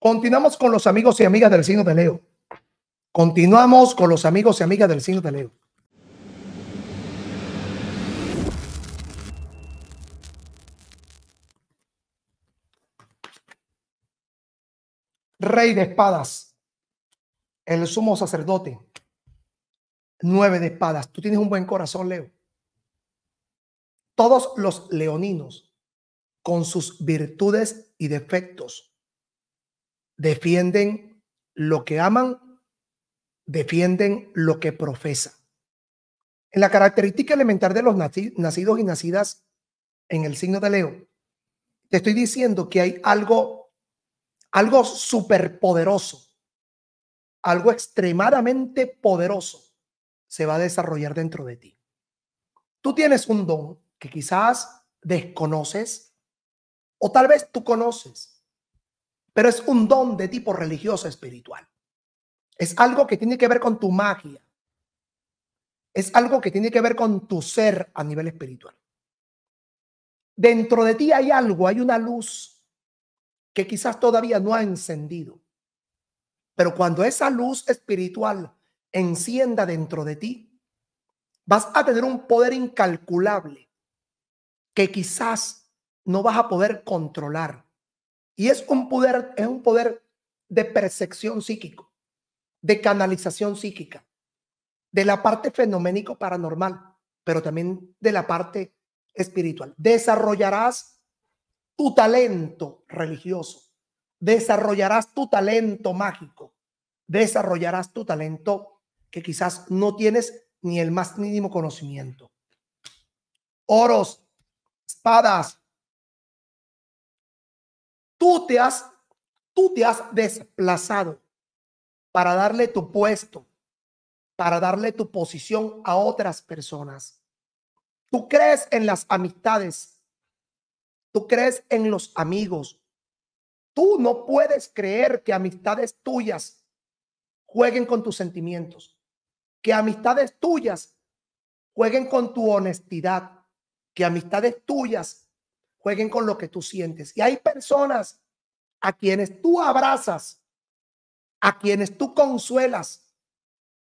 Continuamos con los amigos y amigas del signo de Leo. Continuamos con los amigos y amigas del signo de Leo. Rey de espadas, el sumo sacerdote, nueve de espadas. Tú tienes un buen corazón, Leo. Todos los leoninos, con sus virtudes y defectos, defienden lo que aman, defienden lo que profesan. En la característica elemental de los nacidos y nacidas en el signo de Leo, te estoy diciendo que hay algo, algo superpoderoso, algo extremadamente poderoso se va a desarrollar dentro de ti. Tú tienes un don que quizás desconoces o tal vez tú conoces, pero es un don de tipo religioso espiritual. Es algo que tiene que ver con tu magia. Es algo que tiene que ver con tu ser a nivel espiritual. Dentro de ti hay algo, hay una luz que quizás todavía no ha encendido. Pero cuando esa luz espiritual encienda dentro de ti, vas a tener un poder incalculable que quizás no vas a poder controlar, y es un poder, es un poder de percepción psíquico, de canalización psíquica, de la parte fenoménico paranormal, pero también de la parte espiritual. Desarrollarás tu talento religioso, desarrollarás tu talento mágico, desarrollarás tu talento que quizás no tienes ni el más mínimo conocimiento. Oros, espadas, Tú te has, tú te has desplazado para darle tu puesto, para darle tu posición a otras personas. Tú crees en las amistades. Tú crees en los amigos. Tú no puedes creer que amistades tuyas jueguen con tus sentimientos, que amistades tuyas jueguen con tu honestidad, que amistades tuyas jueguen con lo que tú sientes. Y hay personas a quienes tú abrazas, a quienes tú consuelas,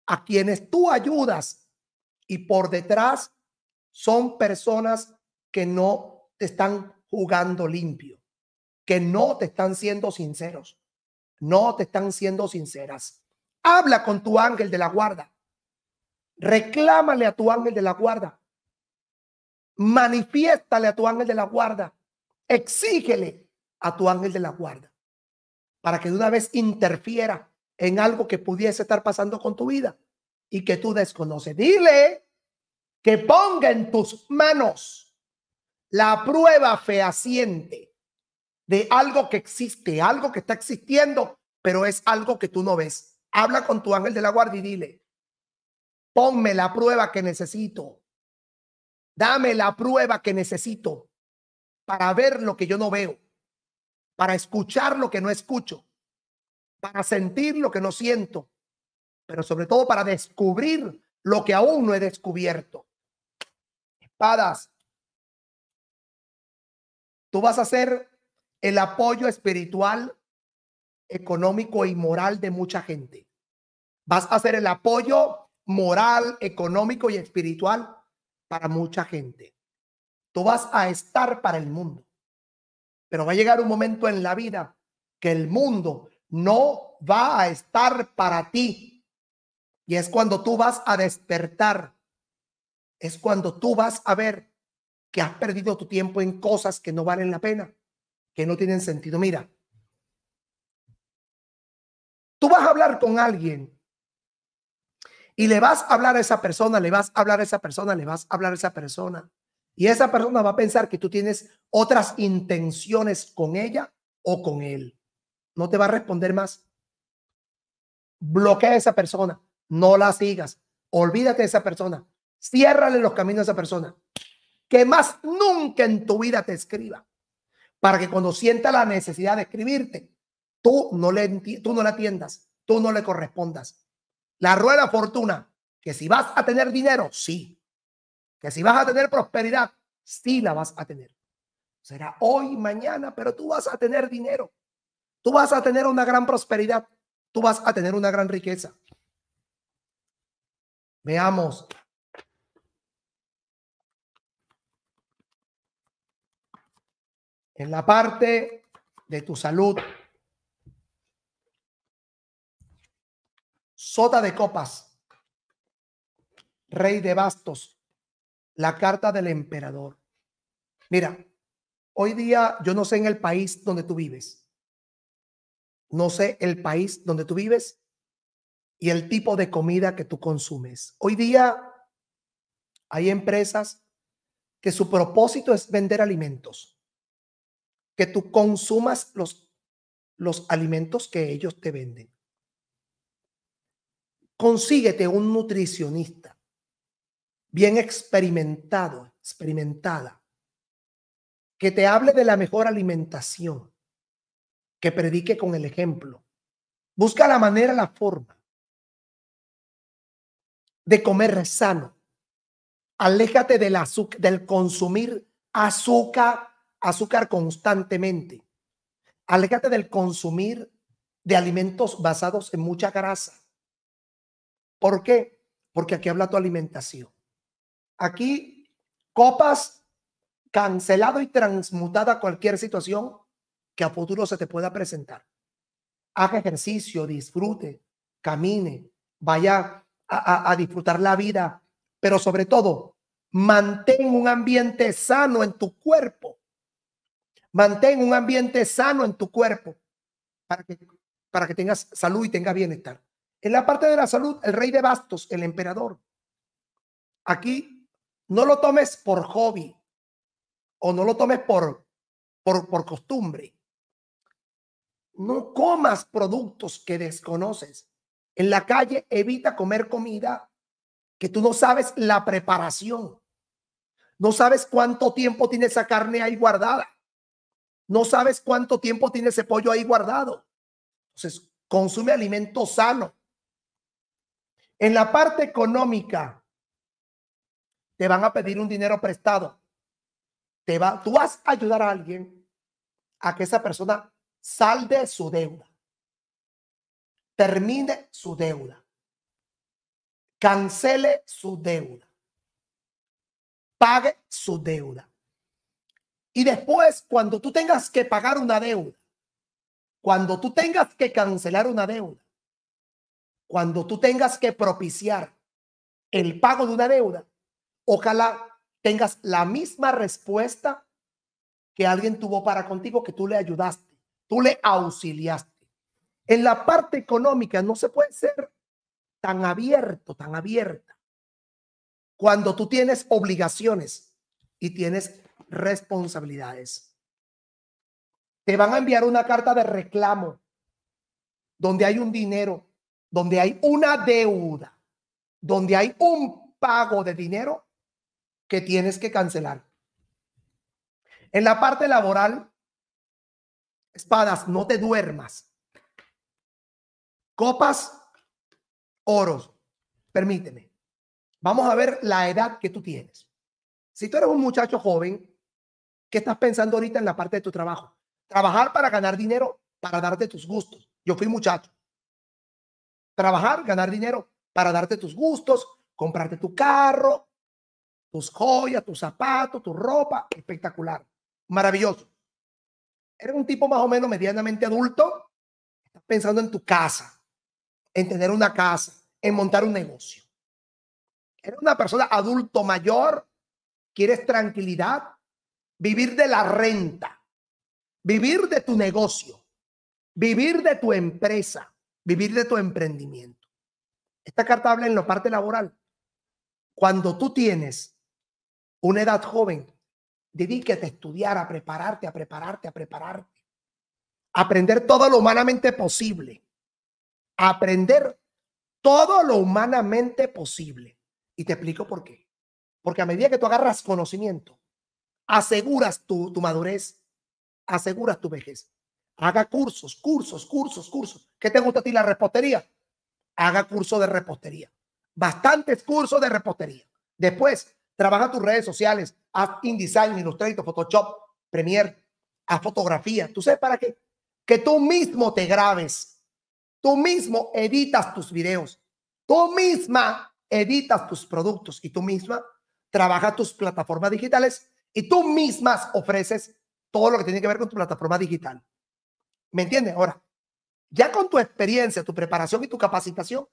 a quienes tú ayudas y por detrás son personas que no te están jugando limpio, que no te están siendo sinceros, no te están siendo sinceras. Habla con tu ángel de la guarda. Reclámale a tu ángel de la guarda. Manifiéstale a tu ángel de la guarda Exígele a tu ángel de la guarda para que de una vez interfiera en algo que pudiese estar pasando con tu vida y que tú desconoces. Dile que ponga en tus manos la prueba fehaciente de algo que existe, algo que está existiendo, pero es algo que tú no ves. Habla con tu ángel de la guarda y dile, ponme la prueba que necesito. Dame la prueba que necesito para ver lo que yo no veo, para escuchar lo que no escucho, para sentir lo que no siento, pero sobre todo para descubrir lo que aún no he descubierto. Espadas, tú vas a ser el apoyo espiritual, económico y moral de mucha gente. Vas a ser el apoyo moral, económico y espiritual para mucha gente. Tú vas a estar para el mundo. Pero va a llegar un momento en la vida que el mundo no va a estar para ti. Y es cuando tú vas a despertar. Es cuando tú vas a ver que has perdido tu tiempo en cosas que no valen la pena, que no tienen sentido. Mira, tú vas a hablar con alguien y le vas a hablar a esa persona, le vas a hablar a esa persona, le vas a hablar a esa persona. Y esa persona va a pensar que tú tienes otras intenciones con ella o con él. No te va a responder más. Bloquea a esa persona. No la sigas. Olvídate de esa persona. Ciérrale los caminos a esa persona. Que más nunca en tu vida te escriba. Para que cuando sienta la necesidad de escribirte, tú no le, tú no la atiendas. Tú no le correspondas. La rueda fortuna. Que si vas a tener dinero, sí si vas a tener prosperidad, sí la vas a tener. Será hoy, mañana, pero tú vas a tener dinero. Tú vas a tener una gran prosperidad. Tú vas a tener una gran riqueza. Veamos. En la parte de tu salud, sota de copas, rey de bastos, la carta del emperador. Mira, hoy día yo no sé en el país donde tú vives. No sé el país donde tú vives y el tipo de comida que tú consumes. Hoy día hay empresas que su propósito es vender alimentos. Que tú consumas los, los alimentos que ellos te venden. Consíguete un nutricionista bien experimentado, experimentada, que te hable de la mejor alimentación, que predique con el ejemplo. Busca la manera, la forma de comer sano. Aléjate del, del consumir azúcar, azúcar constantemente. Aléjate del consumir de alimentos basados en mucha grasa. ¿Por qué? Porque aquí habla tu alimentación. Aquí, copas, cancelado y transmutada cualquier situación que a futuro se te pueda presentar. Haga ejercicio, disfrute, camine, vaya a, disfrutar la vida, pero sobre todo, mantén un ambiente sano en tu cuerpo. Mantén un ambiente sano en tu cuerpo para que, para que tengas salud y tengas bienestar. En la parte de la salud, el rey de bastos, el emperador. Aquí no lo tomes por hobby o no lo tomes por, por, costumbre. No comas productos que desconoces. En la calle evita comer comida que tú no sabes la preparación. No sabes cuánto tiempo tiene esa carne ahí guardada. No sabes cuánto tiempo tiene ese pollo ahí guardado. Entonces, consume alimento sano. En la parte económica, te van a pedir un dinero prestado. Te va, tú vas a ayudar a alguien a que esa persona salde su deuda, termine su deuda, cancele su deuda, pague su deuda. Y después, cuando tú tengas que pagar una deuda, cuando tú tengas que cancelar una deuda, cuando tú tengas que propiciar el pago de una deuda, Ojalá tengas la misma respuesta que alguien tuvo para contigo, que tú le ayudaste, tú le auxiliaste. En la parte económica no se puede ser tan abierto, tan abierta. Cuando tú tienes obligaciones y tienes responsabilidades, te van a enviar una carta de reclamo donde hay un dinero, donde hay una deuda, donde hay un pago de dinero que tienes que cancelar. En la parte laboral, espadas, no te duermas. Copas, oros, permíteme. Vamos a ver la edad que tú tienes. Si tú eres un muchacho joven, ¿qué estás pensando ahorita en la parte de tu trabajo? Trabajar para ganar dinero, para darte tus gustos. Yo fui muchacho. Trabajar, ganar dinero para darte tus gustos, comprarte tu carro, tus joyas, tus zapatos, tu ropa, espectacular, maravilloso. Eres un tipo más o menos medianamente adulto, estás pensando en tu casa, en tener una casa, en montar un negocio. Eres una persona adulto mayor, quieres tranquilidad, vivir de la renta, vivir de tu negocio, vivir de tu empresa, vivir de tu emprendimiento. Esta carta habla en la parte laboral. Cuando tú tienes una edad joven, dedíquete a estudiar, a prepararte, a prepararte, a prepararte. Aprender todo lo humanamente posible. Aprender todo lo humanamente posible. Y te explico por qué. Porque a medida que tú agarras conocimiento, aseguras tu, madurez, aseguras tu vejez. Haga cursos, cursos, cursos, cursos. ¿Qué te gusta a ti la repostería? Haga curso de repostería. Bastantes cursos de repostería. Después, Trabaja tus redes sociales, haz InDesign, Illustrator, Photoshop, Premiere, haz fotografía. ¿Tú sabes para qué? Que tú mismo te grabes. Tú mismo editas tus videos. Tú misma editas tus productos y tú misma trabajas tus plataformas digitales y tú mismas ofreces todo lo que tiene que ver con tu plataforma digital. ¿Me entiendes? Ahora, ya con tu experiencia, tu preparación y tu capacitación,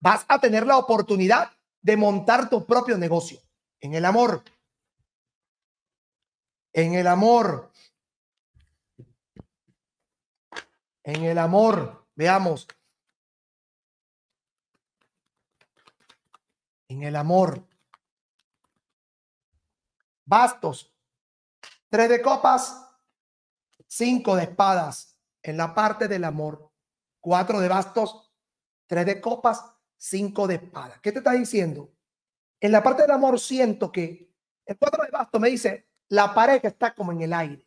vas a tener la oportunidad de montar tu propio negocio en el amor. En el amor. En el amor. Veamos. En el amor. Bastos. Tres de copas. Cinco de espadas. En la parte del amor. Cuatro de bastos. Tres de copas. Cinco de espadas. ¿Qué te está diciendo? en la parte del amor siento que el cuadro de basto me dice, la pareja está como en el aire.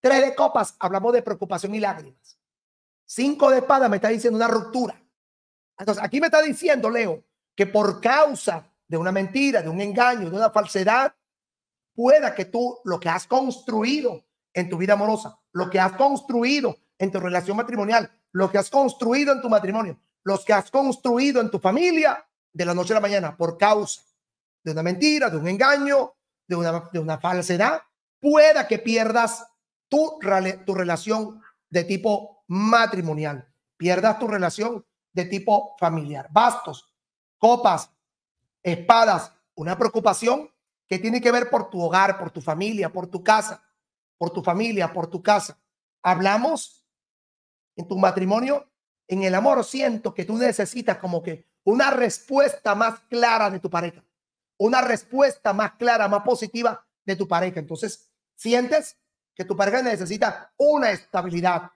Tres de copas hablamos de preocupación y lágrimas. Cinco de espada me está diciendo una ruptura. Entonces, aquí me está diciendo, Leo, que por causa de una mentira, de un engaño, de una falsedad, pueda que tú lo que has construido en tu vida amorosa, lo que has construido en tu relación matrimonial, lo que has construido en tu matrimonio, los que has construido en tu familia, de la noche a la mañana por causa de una mentira, de un engaño, de una, de una falsedad, pueda que pierdas tu, tu relación de tipo matrimonial, pierdas tu relación de tipo familiar. Bastos, copas, espadas, una preocupación que tiene que ver por tu hogar, por tu familia, por tu casa, por tu familia, por tu casa. Hablamos en tu matrimonio, en el amor siento que tú necesitas como que una respuesta más clara de tu pareja, una respuesta más clara, más positiva de tu pareja. Entonces, sientes que tu pareja necesita una estabilidad.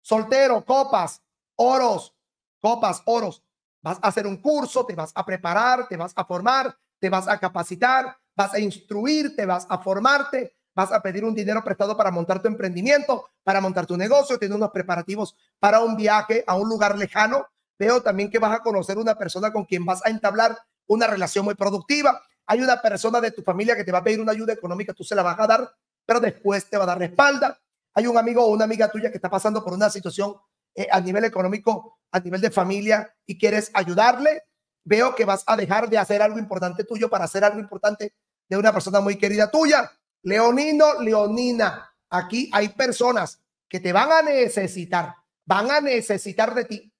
Soltero, copas, oros, copas, oros. Vas a hacer un curso, te vas a preparar, te vas a formar, te vas a capacitar, vas a instruirte, vas a formarte, vas a pedir un dinero prestado para montar tu emprendimiento, para montar tu negocio, tener unos preparativos para un viaje a un lugar lejano, veo también que vas a conocer una persona con quien vas a entablar una relación muy productiva. Hay una persona de tu familia que te va a pedir una ayuda económica, tú se la vas a dar, pero después te va a dar la espalda. Hay un amigo o una amiga tuya que está pasando por una situación eh, a nivel económico, a nivel de familia y quieres ayudarle. Veo que vas a dejar de hacer algo importante tuyo para hacer algo importante de una persona muy querida tuya. Leonino, Leonina, aquí hay personas que te van a necesitar, van a necesitar de ti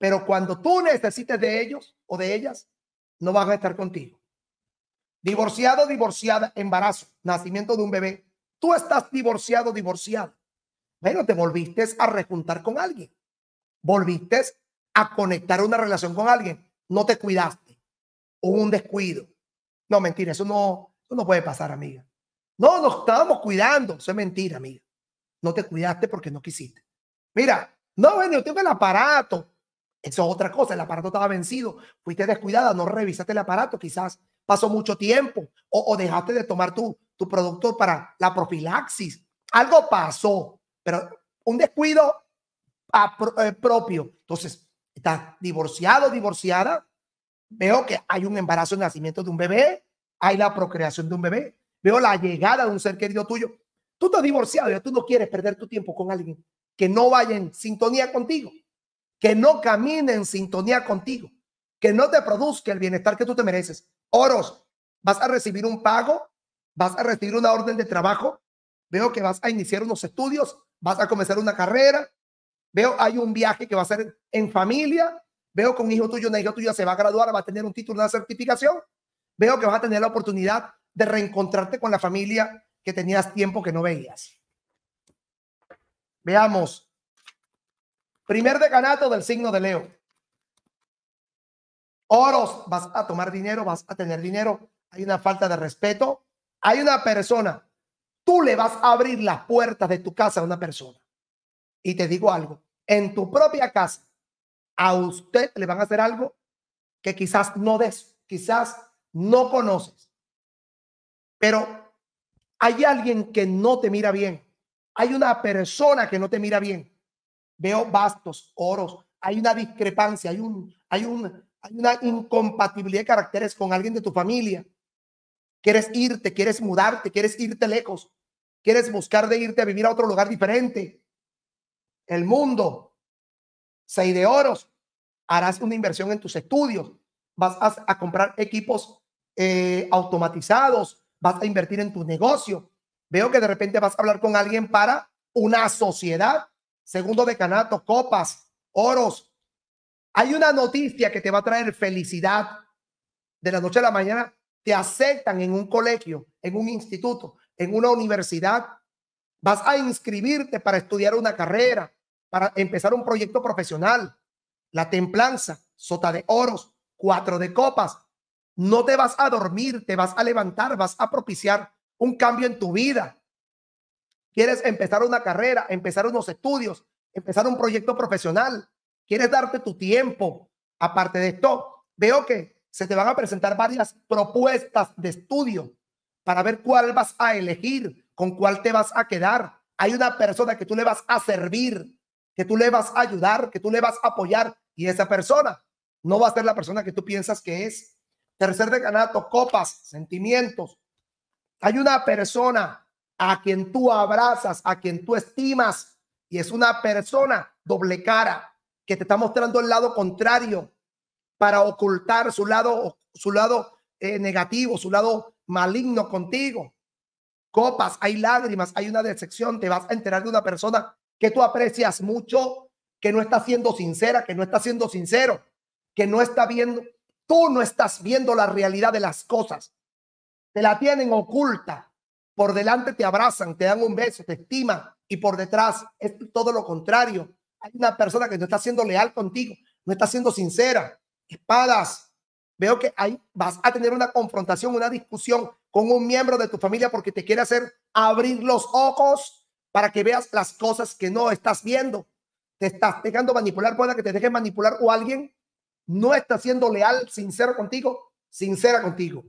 pero cuando tú necesites de ellos o de ellas, no van a estar contigo. Divorciado, divorciada, embarazo, nacimiento de un bebé. Tú estás divorciado, divorciado. Bueno, te volviste a rejuntar con alguien. Volviste a conectar una relación con alguien. No te cuidaste. Hubo un descuido. No, mentira, eso no, no puede pasar, amiga. No, nos estábamos cuidando. Eso es mentira, amiga. No te cuidaste porque no quisiste. Mira, no, ven, yo tengo el aparato. Eso es otra cosa, el aparato estaba vencido, fuiste descuidada, no revisaste el aparato, quizás pasó mucho tiempo o, o dejaste de tomar tu, tu producto para la profilaxis. Algo pasó, pero un descuido eh, propio. Entonces, estás divorciado, divorciada. Veo que hay un embarazo, nacimiento de un bebé, hay la procreación de un bebé, veo la llegada de un ser querido tuyo. Tú estás divorciado, ya tú no quieres perder tu tiempo con alguien que no vaya en sintonía contigo que no camine en sintonía contigo, que no te produzca el bienestar que tú te mereces. Oros, vas a recibir un pago, vas a recibir una orden de trabajo, veo que vas a iniciar unos estudios, vas a comenzar una carrera, veo hay un viaje que va a ser en familia, veo que un hijo tuyo, una hija tuya se va a graduar, va a tener un título, una certificación, veo que vas a tener la oportunidad de reencontrarte con la familia que tenías tiempo que no veías. Veamos, Primer decanato del signo de Leo. Oros, vas a tomar dinero, vas a tener dinero. Hay una falta de respeto. Hay una persona. Tú le vas a abrir las puertas de tu casa a una persona. Y te digo algo, en tu propia casa, a usted le van a hacer algo que quizás no des, quizás no conoces. Pero hay alguien que no te mira bien. Hay una persona que no te mira bien veo bastos, oros, hay una discrepancia, hay, un, hay, un, hay una incompatibilidad de caracteres con alguien de tu familia. Quieres irte, quieres mudarte, quieres irte lejos, quieres buscar de irte a vivir a otro lugar diferente. El mundo, seis de oros, harás una inversión en tus estudios, vas a, comprar equipos eh, automatizados, vas a invertir en tu negocio. Veo que de repente vas a hablar con alguien para una sociedad segundo decanato, copas, oros. Hay una noticia que te va a traer felicidad. De la noche a la mañana te aceptan en un colegio, en un instituto, en una universidad. Vas a inscribirte para estudiar una carrera, para empezar un proyecto profesional. La templanza, sota de oros, cuatro de copas. No te vas a dormir, te vas a levantar, vas a propiciar un cambio en tu vida quieres empezar una carrera, empezar unos estudios, empezar un proyecto profesional, quieres darte tu tiempo. Aparte de esto, veo que se te van a presentar varias propuestas de estudio para ver cuál vas a elegir, con cuál te vas a quedar. Hay una persona que tú le vas a servir, que tú le vas a ayudar, que tú le vas a apoyar y esa persona no va a ser la persona que tú piensas que es. Tercer decanato, copas, sentimientos. Hay una persona a quien tú abrazas, a quien tú estimas, y es una persona doble cara que te está mostrando el lado contrario para ocultar su lado, su lado eh, negativo, su lado maligno contigo. Copas, hay lágrimas, hay una decepción, te vas a enterar de una persona que tú aprecias mucho, que no está siendo sincera, que no está siendo sincero, que no está viendo, tú no estás viendo la realidad de las cosas, te la tienen oculta por delante te abrazan, te dan un beso, te estiman y por detrás es todo lo contrario. Hay una persona que no está siendo leal contigo, no está siendo sincera. Espadas. Veo que ahí vas a tener una confrontación, una discusión con un miembro de tu familia porque te quiere hacer abrir los ojos para que veas las cosas que no estás viendo. Te estás dejando manipular, pueda que te dejes manipular o alguien no está siendo leal, sincero contigo, sincera contigo.